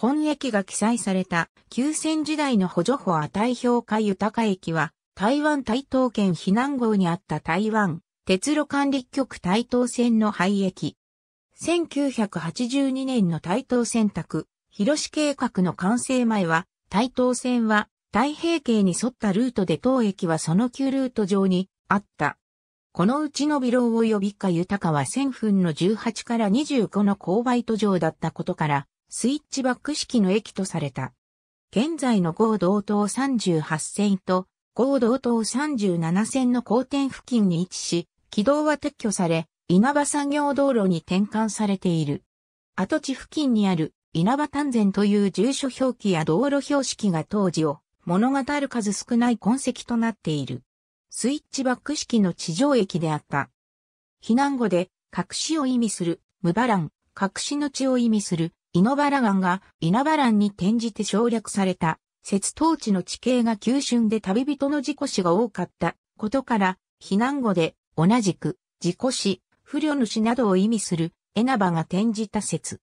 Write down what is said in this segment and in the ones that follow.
本駅が記載された、旧船時代の補助法値評価豊駅は、台湾台東県避難号にあった台湾、鉄路管理局台東線の廃駅。1982年の台東選択、広市計画の完成前は、台東線は太平形に沿ったルートで当駅はその旧ルート上にあった。このうちのビロー及びか豊かは1000分の18から25の勾配途上だったことから、スイッチバック式の駅とされた。現在の合同島38線と合同島37線の交点付近に位置し、軌道は撤去され、稲葉産業道路に転換されている。跡地付近にある稲葉丹前という住所表記や道路標識が当時を物語る数少ない痕跡となっている。スイッチバック式の地上駅であった。避難後で、隠しを意味する、無バラン、隠しの地を意味する、稲原岩が稲原に転じて省略された、雪当地の地形が急峻で旅人の事故死が多かったことから、避難後で同じく事故死、不慮主などを意味する稲葉が転じた説。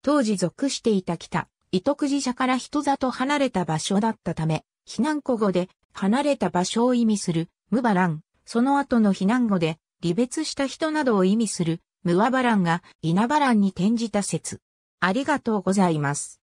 当時属していた北、糸久寺社から人里離れた場所だったため、避難古語で離れた場所を意味する無バラン、その後の避難語で離別した人などを意味する無和バランが稲バランに転じた説。ありがとうございます。